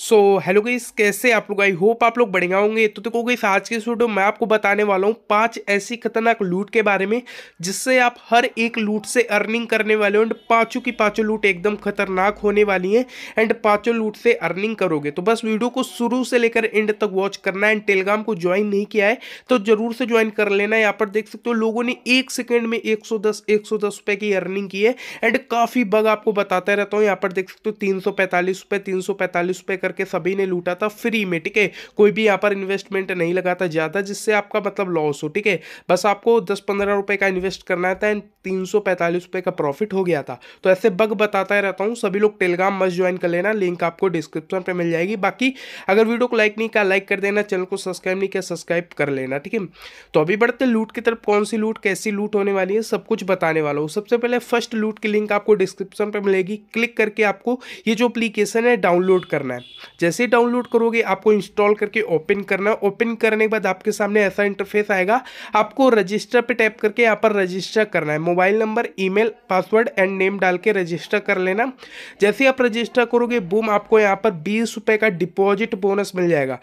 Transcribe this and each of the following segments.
so hello गईस कैसे आप लोग आई होप आप लोग बढ़िया होंगे तो देखो गई आज के इस वीडियो में आपको बताने वाला हूँ पांच ऐसी खतरनाक लूट के बारे में जिससे आप हर एक लूट से अर्निंग करने वाले हो एंड पांचों की पांचों लूट एकदम खतरनाक होने वाली है एंड पांचों लूट से अर्निंग करोगे तो बस वीडियो को शुरू से लेकर एंड तक वॉच करना एंड टेलीग्राम को ज्वाइन नहीं किया है तो जरूर से ज्वाइन कर लेना यहाँ पर देख सकते हो लोगों ने एक सेकेंड में एक सौ रुपये की अर्निंग की है एंड काफ़ी बग आपको बताता रहता हूँ यहाँ पर देख सकते हो तीन सौ पैंतालीस रुपये तीन सौ पैंतालीस रुपये करके सभी ने लूटा था फ्री में ठीक है कोई भी यहाँ पर इन्वेस्टमेंट नहीं लगा था ज़्यादा जिससे आपका मतलब लॉस हो ठीक है बस आपको दस पंद्रह रुपये का इन्वेस्ट करना था एंड तीन सौ पैंतालीस रुपये का प्रॉफिट हो गया था तो ऐसे बग बताता रहता हूँ सभी लोग टेलीग्राम मस्ट ज्वाइन कर लेना लिंक आपको डिस्क्रिप्शन पर मिल जाएगी बाकी अगर वीडियो को लाइक नहीं किया लाइक कर देना चैनल को सब्सक्राइब नहीं किया सब्सक्राइब कर लेना ठीक है तो अभी बढ़ते लूट की तरफ कौन सी लूट कैसी लूट होने वाली है सब कुछ बताने वाला हूँ सबसे पहले फर्स्ट लूट की लिंक आपको डिस्क्रिप्शन पर मिलेगी क्लिक करके आपको ये जो अप्लीकेशन है डाउनलोड करना है जैसे डाउनलोड करोगे आपको इंस्टॉल करके ओपन करना ओपन करने के बाद आपके सामने ऐसा इंटरफेस आएगा आपको रजिस्टर पे टैप करके यहाँ पर रजिस्टर करना है mobile number email password and name डाल के रजिस्टर कर लेना जैसे आप रजिस्टर करोगे बूम आपको यहाँ पर बीस रुपये का डिपॉजिट बोनस मिल जाएगा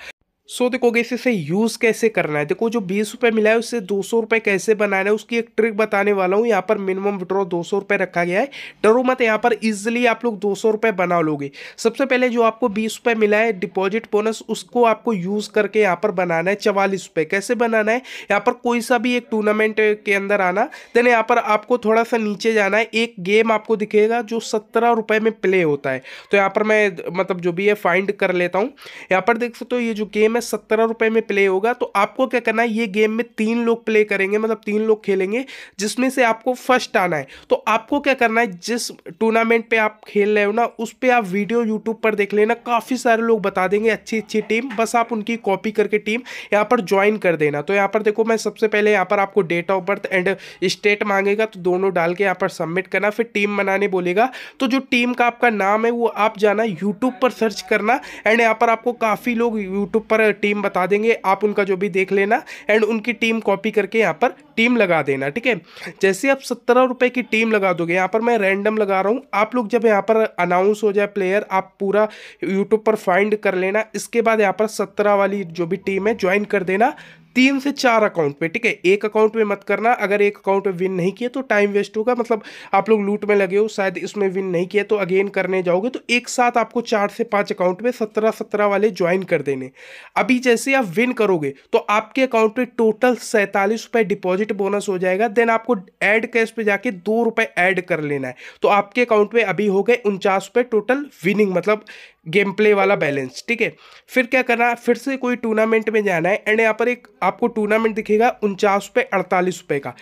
सो so, देखोगे इसे यूज़ कैसे करना है देखो जो बीस रुपये मिला है उससे दो सौ रुपये कैसे बनाना है उसकी एक ट्रिक बताने वाला हूँ यहाँ पर मिनिमम विड्रॉ दो सौ रुपये रखा गया है डरो मत यहाँ पर इजिली आप लोग दो सौ रुपये बना लोगे सबसे पहले जो आपको बीस रुपये मिला है डिपॉजिट बोनस उसको आपको यूज़ करके यहाँ पर बनाना है चवालीस रुपये कैसे बनाना है यहाँ पर कोई सा भी एक टूर्नामेंट के अंदर आना देन यहाँ पर आपको थोड़ा सा नीचे जाना है एक गेम आपको दिखेगा जो सत्रह रुपये में प्ले होता है तो यहाँ पर मैं मतलब जो भी है फाइंड कर लेता हूँ यहाँ पर देख सकते हो ये जो गेम है में सत्रह रुपए में प्ले होगा तो आपको क्या करना है ये गेम में तीन लोग प्ले करेंगे मतलब तीन लोग खेलेंगे जिसमें से आपको फर्स्ट आना है तो आपको क्या करना है जिस टूर्नामेंट पे आप खेल रहे हो ना उस पर आप वीडियो यूट्यूब पर देख लेना काफ़ी सारे लोग बता देंगे अच्छी अच्छी टीम बस आप उनकी कॉपी करके टीम यहाँ पर ज्वाइन कर देना तो यहाँ पर देखो मैं सबसे पहले यहाँ पर आपको date of birth and state मांगेगा तो दोनों डाल के यहाँ पर सबमिट करना फिर टीम बनाने बोलेगा तो जो टीम का आपका नाम है वो आप जाना यूट्यूब पर सर्च करना एंड यहाँ पर आपको काफ़ी लोग यूट्यूब पर टीम बता देंगे आप उनका जो भी देख लेना एंड उनकी टीम कॉपी करके यहाँ पर टीम लगा देना ठीक है जैसे आप सत्रह रुपए की टीम लगा दोगे यहाँ पर मैं रैंडम लगा रहा हूँ आप लोग जब यहाँ पर अनाउंस हो जाए प्लेयर आप पूरा यूट्यूब पर फाइंड कर लेना इसके बाद यहाँ पर सत्रह वाली जो भी टीम है ज्वाइन कर देना तीन से चार अकाउंट पे ठीक है एक अकाउंट में मत करना अगर एक अकाउंट में विन नहीं किया तो टाइम वेस्ट होगा मतलब आप लोग लूट में लगे हो शायद इसमें विन नहीं किया तो अगेन करने जाओगे तो एक साथ आपको चार से पांच अकाउंट में सत्रह सत्रह वाले ज्वाइन कर देने अभी जैसे आप विन करोगे तो आपके अकाउंट में टोटल सैंतालीस रुपए डिपॉजिट बोनस हो जाएगा देन आपको एड कैश पे जाके दो रुपए ऐड कर लेना है तो आपके अकाउंट में अभी हो गए उनचास रुपये टोटल विनिंग मतलब गेम प्ले वाला बैलेंस ठीक है फिर क्या करना है फिर से कोई टूर्नामेंट में जाना है एंड यहाँ पर एक आपको टूर्नामेंट दिखेगा उनचास रुपये अड़तालीस रुपये का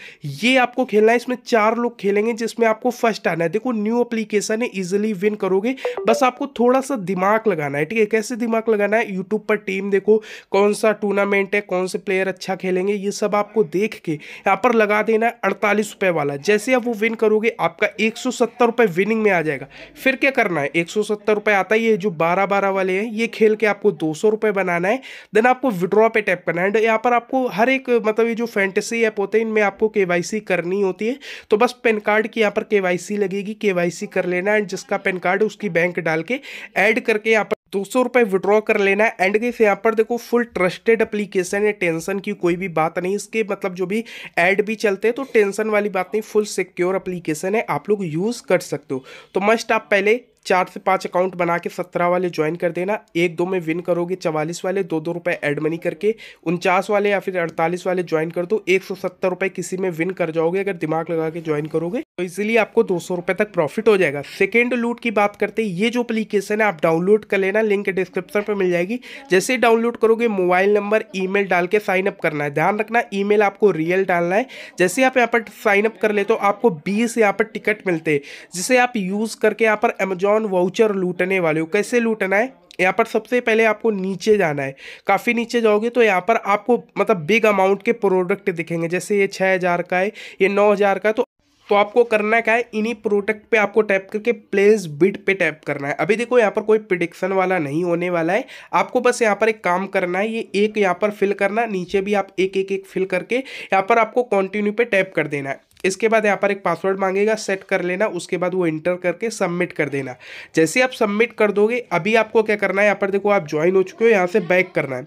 ये आपको खेलना है इसमें चार लोग खेलेंगे जिसमें आपको फर्स्ट आना है देखो न्यू अप्लीकेशन है ईजिली विन करोगे बस आपको थोड़ा सा दिमाग लगाना है ठीक है कैसे दिमाग लगाना है यूट्यूब पर टीम देखो कौन सा टूर्नामेंट है कौन से प्लेयर अच्छा खेलेंगे ये सब आपको देख के यहाँ पर लगा देना है अड़तालीस रुपये वाला जैसे आप वो विन करोगे आपका एक सौ सत्तर रुपये विनिंग में आ जाएगा फिर क्या करना है एक सौ सत्तर रुपये आता है ये जो बारह बारह वाले हैं ये खेल के आपको दो सौ रुपये बनाना है देन आपको विड्रॉ पे टैप करना है एंड यहाँ पर आपको हर एक मतलब ये जो फैंटेसी ऐप होते हैं इनमें आपको के करनी होती है तो बस पेन कार्ड की यहाँ पर के लगेगी के कर लेना एंड जिसका पेन कार्ड उसकी बैंक डाल के ऐड करके यहाँ पर दो सौ रुपये विड्रॉ कर लेना है एंड गेस यहाँ पर देखो फुल ट्रस्टेड एप्लीकेशन है टेंशन की कोई भी बात नहीं इसके मतलब जो भी ऐड भी चलते हैं तो टेंशन वाली बात नहीं फुल सिक्योर एप्लीकेशन है आप लोग यूज़ कर सकते हो तो मस्ट आप पहले चार से पाँच अकाउंट बना के सत्रह वाले ज्वाइन कर देना एक दो में विन करोगे चवालीस वाले दो दो रुपए एड मनी करके उनचास वाले या फिर अड़तालीस वाले ज्वाइन कर दो एक सौ सत्तर रुपये किसी में विन कर जाओगे अगर दिमाग लगा के ज्वाइन करोगे तो इसलिए आपको दो सौ रुपये तक प्रॉफिट हो जाएगा सेकेंड लूट की बात करते हैं ये जो अप्लीकेशन है आप डाउनलोड कर लेना लिंक डिस्क्रिप्शन पर मिल जाएगी जैसे ही डाउनलोड करोगे मोबाइल नंबर ईमेल डाल के साइन अप करना है ध्यान रखना ईमेल आपको रियल डालना है जैसे आप यहाँ पर साइन अप कर ले तो आपको बीस यहाँ पर टिकट मिलते हैं जिसे आप यूज़ करके यहाँ पर अमेजॉन वाउचर लूटने वाले हो कैसे लूटना है यहाँ पर सबसे पहले आपको नीचे जाना है काफ़ी नीचे जाओगे तो यहाँ पर आपको मतलब बिग अमाउंट के प्रोडक्ट दिखेंगे जैसे ये छः हज़ार का है ये नौ हज़ार का है तो तो आपको करना क्या है इन्हीं प्रोडक्ट पे आपको टैप करके प्लेस बिड पे टैप करना है अभी देखो यहाँ पर कोई प्रिडिक्शन वाला नहीं होने वाला है आपको बस यहाँ पर एक काम करना है ये एक यहाँ पर फिल करना नीचे भी आप एक एक एक फिल करके यहाँ पर आपको कॉन्टिन्यू पे टैप कर देना है इसके बाद यहाँ पर एक पासवर्ड मांगेगा सेट कर लेना उसके बाद वो इंटर करके सबमिट कर देना जैसे आप सबमिट कर दोगे अभी आपको क्या करना है यहाँ पर देखो आप ज्वाइन हो चुके हो यहाँ से बैक करना है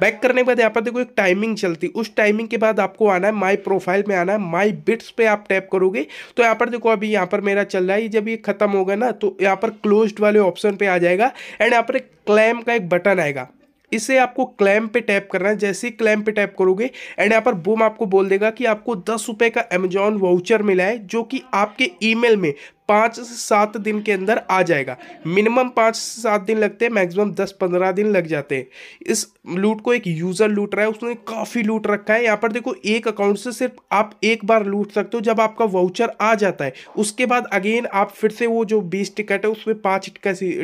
बैक करने के बाद यहाँ पर देखो एक टाइमिंग चलती उस टाइमिंग के बाद आपको आना है माई प्रोफाइल में आना है माई बिट्स पर आप टैप करोगे तो यहाँ पर देखो अभी यहाँ पर मेरा चल रहा है जब ये खत्म होगा ना तो यहाँ पर क्लोज वाले ऑप्शन पर आ जाएगा एंड यहाँ पर एक का एक बटन आएगा इसे आपको क्लैम पे टैप करना है जैसे ही क्लैम पे टैप करोगे एंड यहाँ पर बूम आपको बोल देगा कि आपको दस रुपये का अमेजॉन वाउचर मिला है जो कि आपके ईमेल में पाँच से सात दिन के अंदर आ जाएगा मिनिमम पाँच से सात दिन लगते हैं मैक्सिमम दस पंद्रह दिन लग जाते हैं इस लूट को एक यूज़र लूट रहा है उसने काफ़ी लूट रखा है यहाँ पर देखो एक अकाउंट से सिर्फ आप एक बार लूट सकते हो जब आपका वाउचर आ जाता है उसके बाद अगेन आप फिर से वो जो बीस टिकट है उसमें पाँच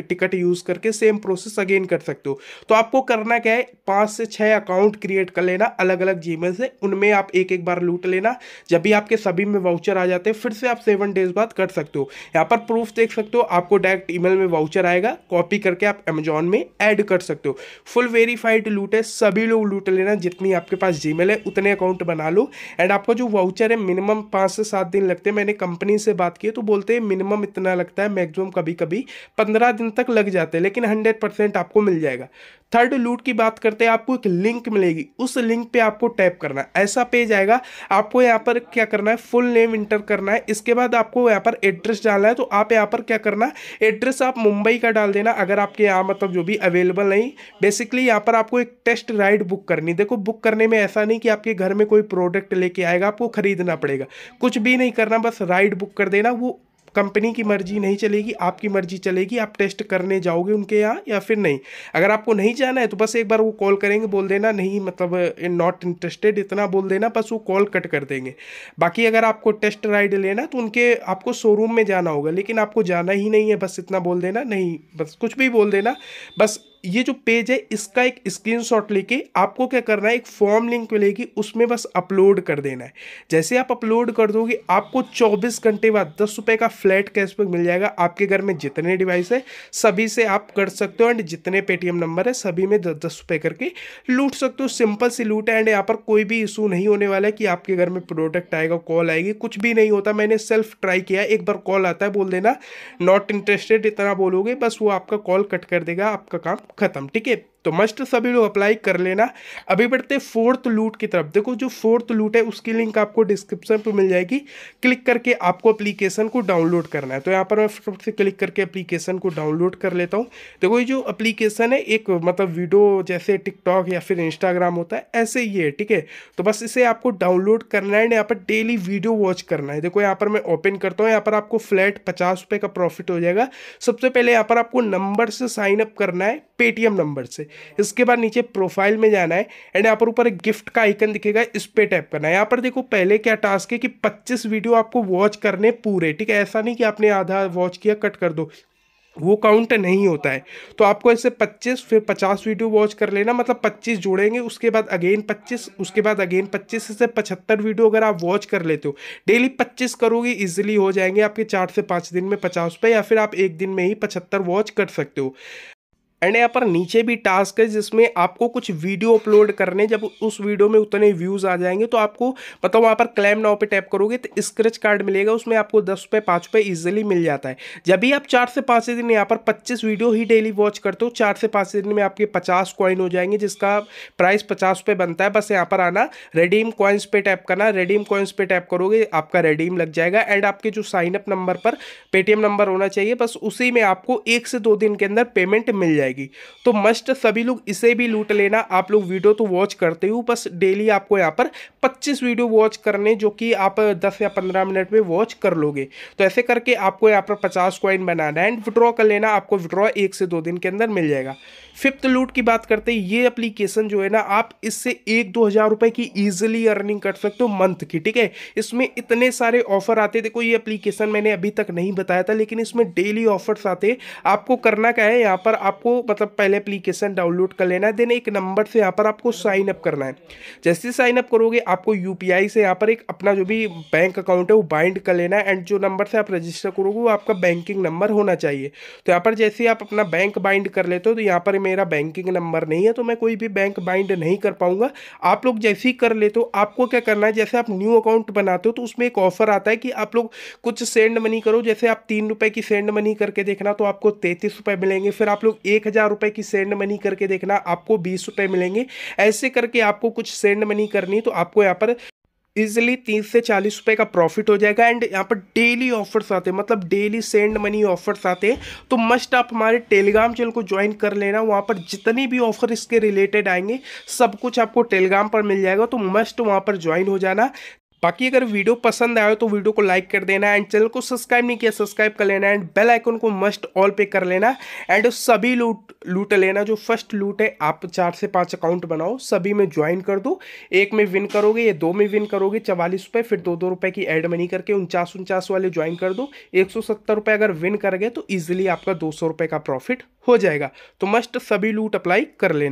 टिकट यूज़ करके सेम प्रोसेस अगेन कर सकते हो तो आपको करना क्या है पाँच से छः अकाउंट क्रिएट कर लेना अलग अलग जी से उनमें आप एक एक बार लूट लेना जब भी आपके सभी में वाउचर आ जाते हैं फिर से आप सेवन डेज बाद कर सकते हो यहाँ पर प्रूफ देख सकते हो आपको डायरेक्ट ईमेल में वाउचर आएगा कॉपी करके आप अमेजोन में ऐड कर सकते हो फुल वेरीफाइड लूट है सभी लोग लूट लेना जितनी आपके पास जी है उतने अकाउंट बना लो एंड आपका जो वाउचर है मिनिमम पाँच से सात दिन लगते हैं मैंने कंपनी से बात की तो बोलते हैं मिनिमम इतना लगता है मैक्सिमम कभी कभी पंद्रह दिन तक लग जाते हैं लेकिन हंड्रेड आपको मिल जाएगा थर्ड लूट की बात करते हैं आपको एक लिंक मिलेगी उस लिंक पे आपको टैप करना है ऐसा पेज आएगा आपको यहाँ पर क्या करना है फुल नेम इंटर करना है इसके बाद आपको यहाँ पर एड्रेस डालना है तो आप यहाँ पर क्या करना है एड्रेस आप मुंबई का डाल देना अगर आपके यहाँ मतलब जो भी अवेलेबल नहीं बेसिकली यहाँ पर आपको एक टेस्ट राइड बुक करनी देखो बुक करने में ऐसा नहीं कि आपके घर में कोई प्रोडक्ट लेके आएगा आपको खरीदना पड़ेगा कुछ भी नहीं करना बस राइड बुक कर देना वो कंपनी की मर्जी नहीं चलेगी आपकी मर्जी चलेगी आप टेस्ट करने जाओगे उनके यहाँ या फिर नहीं अगर आपको नहीं जाना है तो बस एक बार वो कॉल करेंगे बोल देना नहीं मतलब नॉट इंटरेस्टेड इतना बोल देना बस वो कॉल कट कर देंगे बाकी अगर आपको टेस्ट राइड लेना तो उनके आपको शोरूम में जाना होगा लेकिन आपको जाना ही नहीं है बस इतना बोल देना नहीं बस कुछ भी बोल देना बस ये जो पेज है इसका एक स्क्रीनशॉट लेके आपको क्या करना है एक फॉर्म लिंक मिलेगी उसमें बस अपलोड कर देना है जैसे आप अपलोड कर दोगे आपको 24 घंटे बाद दस रुपये का फ्लैट कैशबैक मिल जाएगा आपके घर में जितने डिवाइस है सभी से आप कर सकते हो एंड जितने पेटीएम नंबर है सभी में दस दस रुपये करके लूट सकते हो सिंपल सी लूट है एंड यहाँ पर कोई भी इशू नहीं होने वाला है कि आपके घर में प्रोडक्ट आएगा कॉल आएगी कुछ भी नहीं होता मैंने सेल्फ ट्राई किया एक बार कॉल आता है बोल देना नॉट इंटरेस्टेड इतना बोलोगे बस वो आपका कॉल कट कर देगा आपका काम खत्म ठीक है तो मस्ट सभी लोग अप्लाई कर लेना अभी बढ़ते फोर्थ लूट की तरफ देखो जो फोर्थ लूट है उसकी लिंक आपको डिस्क्रिप्शन पर मिल जाएगी क्लिक करके आपको अप्लीकेशन को डाउनलोड करना है तो यहाँ पर मैं फटोफट से क्लिक करके अप्लीकेशन को डाउनलोड कर लेता हूँ देखो ये जो अप्लीकेशन है एक मतलब वीडियो जैसे टिकटॉक या फिर इंस्टाग्राम होता है ऐसे ही है ठीक है तो बस इसे आपको डाउनलोड करना है एंड यहाँ पर डेली वीडियो वॉच करना है देखो यहाँ पर मैं ओपन करता हूँ यहाँ पर आपको फ्लैट पचास रुपये का प्रॉफिट हो जाएगा सबसे पहले यहाँ पर आपको नंबर से साइनअप करना है पेटीएम नंबर से इसके बाद नीचे प्रोफाइल में जाना है एंड यहाँ पर ऊपर एक गिफ्ट का आइकन दिखेगा इस पर टैप करना है यहाँ पर देखो पहले क्या टास्क है कि पच्चीस वीडियो आपको वॉच करने पूरे ठीक है ऐसा नहीं कि आपने आधा वॉच किया कट कर दो वो काउंट नहीं होता है तो आपको ऐसे 25 फिर 50 वीडियो वॉच कर लेना मतलब 25 जोड़ेंगे उसके बाद अगेन 25 उसके बाद अगेन 25 से 75 वीडियो अगर आप वॉच कर लेते हो डेली 25 करोगे इजीली हो जाएंगे आपके चार से पाँच दिन में पचास पे या फिर आप एक दिन में ही 75 वॉच कर सकते हो एंड यहाँ पर नीचे भी टास्क है जिसमें आपको कुछ वीडियो अपलोड करने जब उस वीडियो में उतने व्यूज़ आ जाएंगे तो आपको मतलब वहाँ पर क्लेम नाव पे टैप करोगे तो स्क्रेच कार्ड मिलेगा उसमें आपको दस रुपये पाँच रुपये ईजिली मिल जाता है जब भी आप चार से पाँच दिन यहाँ पर पच्चीस वीडियो ही डेली वॉच करते हो चार से पाँच दिन में आपके पचास कॉइन हो जाएंगे जिसका प्राइस पचास रुपये बनता है बस यहाँ पर आना रेडीम कॉइन्स पर टैप करना रेडीम कॉइन्स पर टैप करोगे आपका रेडीम लग जाएगा एंड आपके जो साइनअप नंबर पर पेटीएम नंबर होना चाहिए बस उसी में आपको एक से दो दिन के अंदर पेमेंट मिल जाएगा जाएगी तो मस्ट सभी लोग इसे भी लूट लेना आप लोग वीडियो तो वॉच करते हो बस डेली आपको यहाँ पर 25 वीडियो वॉच करने जो कि आप 10 या 15 मिनट में वॉच कर लोगे तो ऐसे करके आपको यहाँ पर 50 कॉइन बनाना एंड विड्रॉ कर लेना आपको विड्रॉ एक से दो दिन के अंदर मिल जाएगा फिफ्थ लूट की बात करते हैं ये अप्लीकेशन जो है ना आप इससे एक दो हज़ार रुपये की ईजिली अर्निंग कर सकते हो मंथ की ठीक है इसमें इतने सारे ऑफर आते देखो ये अप्लीकेशन मैंने अभी तक नहीं बताया था लेकिन इसमें डेली ऑफर्स आते आपको करना क्या है यहाँ पर आपको मतलब पहले एप्लीकेशन डाउनलोड कर लेना है देन एक नंबर से यहाँ पर आपको साइन अप करना है जैसे साइन अप करोगे आपको यू से यहाँ पर एक अपना जो भी बैंक अकाउंट है वो बाइंड कर लेना है एंड जो नंबर से आप रजिस्टर करोगे वो आपका बैंकिंग नंबर होना चाहिए तो यहाँ पर जैसे आप अपना बैंक बाइंड कर लेते हो तो यहाँ पर मेरा बैंकिंग नंबर नहीं है तो मैं कोई भी बैंक बाइंड नहीं कर पाऊंगा आप लोग जैसे ही कर लेते हो आपको क्या करना है जैसे आप न्यू अकाउंट बनाते हो तो उसमें एक ऑफर आता है कि आप लोग कुछ सेंड मनी करो जैसे आप तीन रुपए की सेंड मनी करके देखना तो आपको तैतीस रुपए मिलेंगे फिर आप लोग एक हज़ार रुपए की सेंड मनी करके देखना आपको बीस रुपए मिलेंगे ऐसे करके आपको कुछ सेंड मनी करनी तो आपको यहाँ पर इजिली तीस से चालीस रुपए का प्रॉफिट हो जाएगा एंड यहाँ पर डेली ऑफर्स आते हैं मतलब डेली सेंड मनी ऑफर्स आते हैं तो मस्ट आप हमारे टेलीग्राम चैनल को ज्वाइन कर लेना वहाँ पर जितनी भी ऑफर इसके रिलेटेड आएंगे सब कुछ आपको टेलीग्राम पर मिल जाएगा तो मस्ट वहाँ पर ज्वाइन हो जाना बाकी अगर वीडियो पसंद आए तो वीडियो को लाइक कर देना एंड चैनल को सब्सक्राइब नहीं किया सब्सक्राइब कर लेना एंड बेल आइकन को मस्ट ऑल पे कर लेना एंड सभी लूट लूट लेना जो फर्स्ट लूट है आप चार से पांच अकाउंट बनाओ सभी में ज्वाइन कर दो एक में विन करोगे या दो में विन करोगे चवालीस रुपये फिर दो दो रुपये की एड मनी करके उनचास उनचास वाले ज्वाइन कर दो एक सौ सत्तर रुपये अगर विन कर गए तो ईजिली आपका दो सौ रुपये का प्रॉफिट हो जाएगा तो मस्ट सभी लूट अप्लाई कर लेना